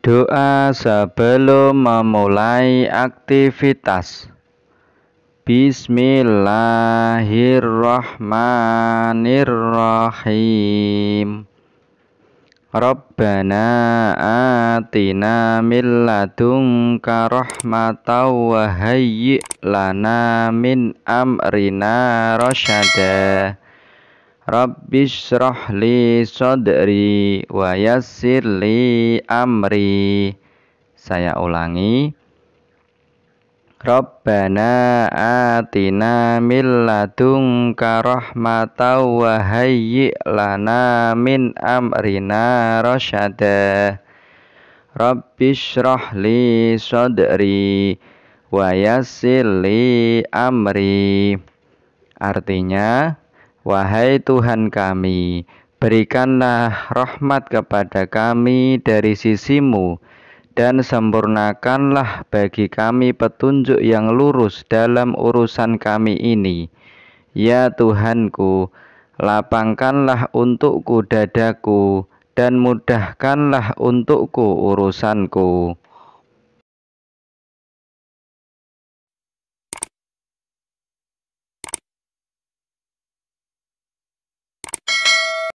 Doa sebelum memulai aktivitas Bismillahirrahmanirrahim Rabbana atina min ladunka rahmatan wa hayyi lana min amrina rasyada syrah li sodri wa yassir li amri. Saya ulangi. Rabbana atina min ladunka rahmatan wa hayyi' lana min amrina rasyada. syrah li sodri wa yassir li amri. Artinya, Wahai Tuhan kami, berikanlah rahmat kepada kami dari sisimu, dan sempurnakanlah bagi kami petunjuk yang lurus dalam urusan kami ini. Ya Tuhanku, lapangkanlah untukku dadaku, dan mudahkanlah untukku urusanku.